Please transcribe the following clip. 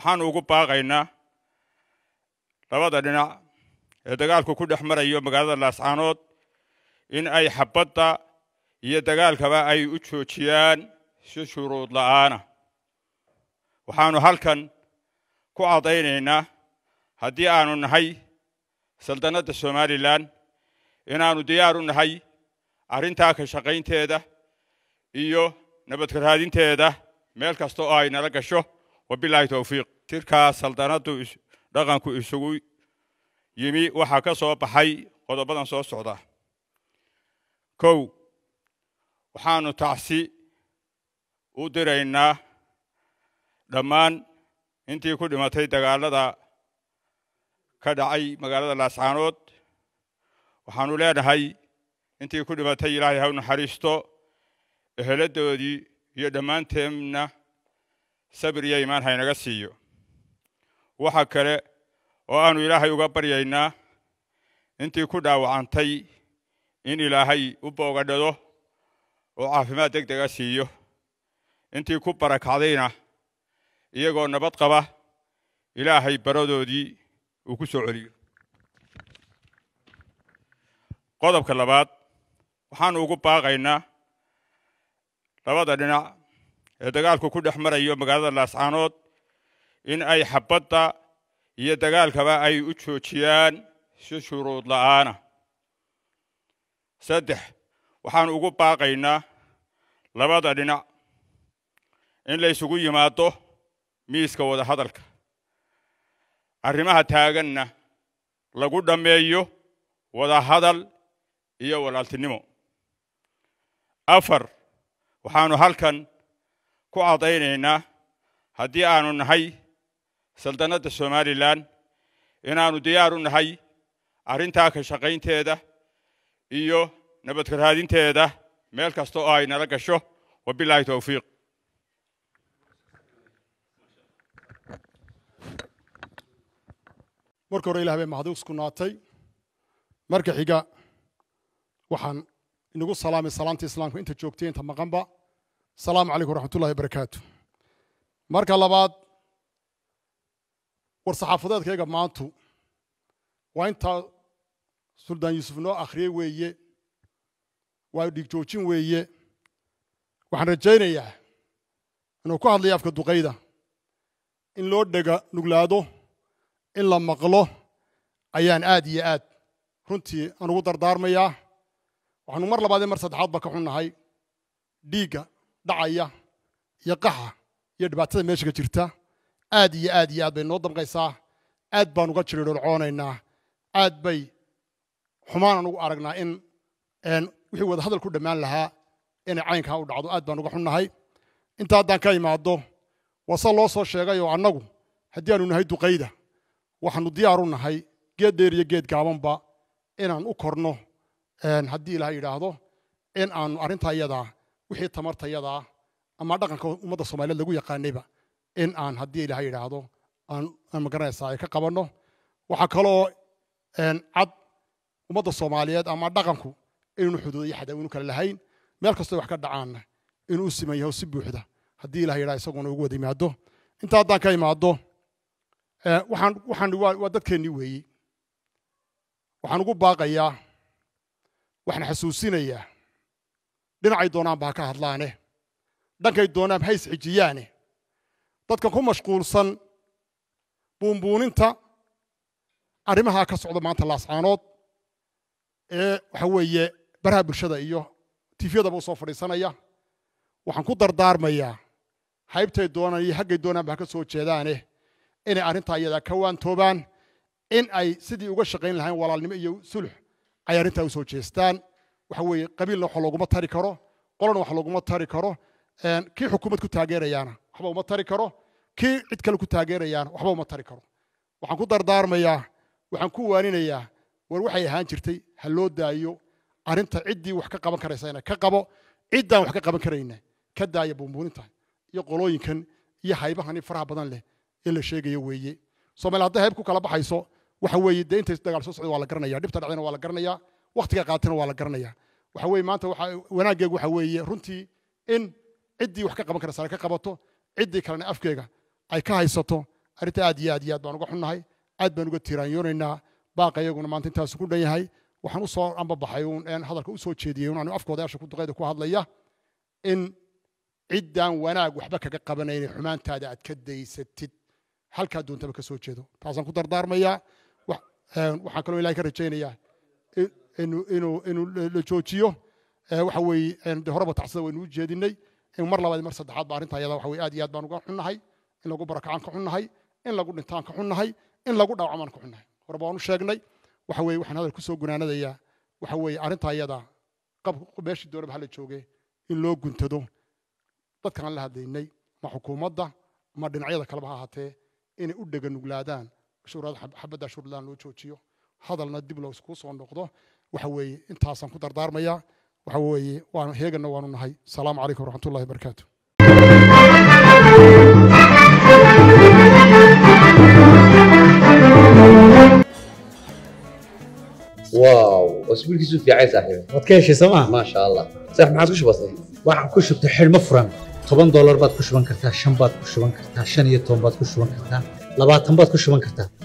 waxaanu ugu baaqaynaa labada dhinac ee dagaalku ku dhex marayo magaalada laascaanood in ay xabadda iyo dagaalkaba ay u joojiyaan si shuruud la'aana waxaanu halkan ku cadaynaynaa haddii aanu nahay saldanadda somalilan inaannu diyaar u nahay arrintaa ka shaqaynteeda iyo nabadka meel kasta oo ay nala gasho wabilaahi towfiiq tirkaas saldanadu dhaqanku isugu yimi waxaa ka soo baxay qodobadan soo socda kow waxaanu tacsi u diraynaa dhammaan intii ku dhimatay dagaalada ka dhacay magaalada laascaanood waxaanu leenahay intii ku dhimatay ilaahay haw naxariisto eheladoodii iyo dhammaanteenna sabir iyo iimaan haynaga siiyo waxa kale oo aannu ilaahay uga baryaynaa intii ku dhaawacantay in ilaahay u boogadhado oo caafimaad deg dega siiyo intii ku barakacdayna iyagoo nabad qaba ilaahay baradoodii uu ku soo celiyo qodobka labaad waxaanu ugu baaqaynaa labada dhinac ee dagaalku ku dhex marayo magaalada laascaanood in ay xabadda iyo dagaalkaba ay u joojiyaan si shuruud la'aana saddex waxaan ugu baaqaynaa labada dhinac in laysugu yimaado miiska wadahadalka arrimaha taaganna lagu dhammeeyo wada hadal iyo walaaltinimo afar waxaanu halkan ku cadaynaynaa haddii aanu nahay saldannadda somalilan inaannu diyaar u nahay arrintaa ka shaqaynteeda iyo nabadka meel kasta oo ay nala gasho wabilaahi towfiiq marka hore ilah bay maxduuq marka xiga waxaan inagu salaamay salaamta islaamka inta joogtay inta maqanba asalaamu calaykum wraxmat ullahi marka labaad war saxaafadeedkayga maantu waa intaa suldaan yuusuf noo akhriyey weeye waa dhigjoojin weeye waxaan rajaynayaa inuu ku hadlaya afka duqayda in loo dhega nuglaado in la maqlo ayaan aad iyo aad runtii aan ugu dardaarmayaa waxaanu mar labaadee mar saddexaadba ka xunnahay dhiigga dhacaya iyo qaxa iyo dhibaatada meesha ka jirta aad iyo aad iyo aad bay noo damqaysaa aad baan uga jiridholcoonaynaa aad bay xumaanan ugu aragnaa in wixii wadahadal ku dhammaan lahaa inay caynkaa u dhacdo aad baan uga xunnahay inta haddaan ka imaado wasa loo soo sheegay oo annagu haddii aanu nahay duqayda waxaanu diyaaru nahay geed dheer iyo geed gaabanba inaan u korno haddii ilaah yidhaahdo in aanu arrintaa iyadaa wixii tamarta yadaa ama dhaqanka ummadda soomaaliyeed lagu yaqaanayba in aan haddii ilaha yidhaahdo aan magaranaysaa ay ka qabanno waxaa kaloo cad ummadda soomaaliyeed ama dhaqanku inaynu xuduud iyo xadaawinu kale lahayn meel kastoo wax ka dhacaanna inuu u siman yaho si buuxda haddii ilaha yidhaha isaguna ugu wada yimaado inta haddaan ka imaaddo waxaan waa dadkeennii weeye waxaan ugu baaqayaa waxaan xasuusinayaa dhinacay doonaanba ha ka hadlaane dhankay doonaanba ha isxijiyaane dadka ku mashquulsan buunbuuninta arrimaha ka socda maanta laascaanood ee waxa weeye baraha bulshada iyo tifyadaba usoo fadhiisanaya waxaan ku dardaarmayaa haybtay doonaan iyo haggay doonaanba ha ka soo jeedaane inay arrintaa iyadaa ka waantoobaan in ay sidii uga shaqayn lahayn walaalnimo iyo sulux ay arrintaa u soo jeestaan waxa weeye qabiilna wax looguma tari karo qolona wax looguma tari karo kii xukuumad ku taageerayaana waxba uma tari karo kii cid kale ku taageerayaana waxba uma tari karo waxaan ku dardaarmayaa waxaan ku waaninayaa war waxay ahaan jirtay ha loo daayo arrinta ciddii wax ka qaban karaysa ina ka qabo ciddaan wax ka qaban karayna ka daaya buunbuuninta iyo qolooyinkan iyo haybahan faraha badan leh ee la sheegayo weeye soomaaliya hadday hayb ku kala baxayso waxa weeye dee intay dagaal soo socda waa la garanaya dhibta dhacdana waa la garanayaa wakhtiga qaatana waa la garanaya waxa weye maanta wanaaggeegu waxa weeye runtii in ciddii wax ka qaban kara sare ka qabato ciddii kalena afkeega ay ka haysato arrinta aad iyo aad iyo aad baan uga xunnahay aad baan uga tiiraanyoonaynaa baaqa iyaguna maanta intaasu ku dhan yahay waxaan usoo ambabaxay uun hadalka usoo jeediyey unaanu afkoodayaasha ku duqeyda ku hadlaya in ciddaan wanaag waxba kaga qabanaynay xumaantaada aad ka daysatid halkaa doontaba ka jeedo taasaan ku dardaarmayaa waxaan kaloo ilahay ka rajaynayaa inuu la joojiyo eh, waxa in mar labaad mar saddexaad ba arrinta ayada waxa weye aad iyo aad baan uga xunnahay in lagu barakacaan ka xunnahay in lagu dhintaan ka xunnahay in lagu dhaawamaan ka xunnahay horeba waan u sheegnay waxa weye waxaan hadal kusoo gunaanadayaa waxa weeye arrinta ayada qab meeshii doonaba hala jooge in loo guntado dadkaan la hadlaynay ma xukuumadda ma dhinacyada kaleba ha ahaatee inay u dheganuglaadaan shuurada xabadda shuurladan loo joojiyo hadalna dib laysku soo noqdo waxa weeye intaasaan ku dardaarmaya waxa weeye waanu heeganna waanu nahay asalaamu calaykum waraxmatullahi barakaatu واو واسبوع كيسو في عيسى حبيبي وتكيشي سما ما شاء الله صح ما عاد كش بسيط waxaan ku shubtay xilmo furan toban doolar baad ku shuban kartaa shan baad ku shuban kartaa shan iyo toban baad ku shuban kartaa labaatan baad ku shuban kartaa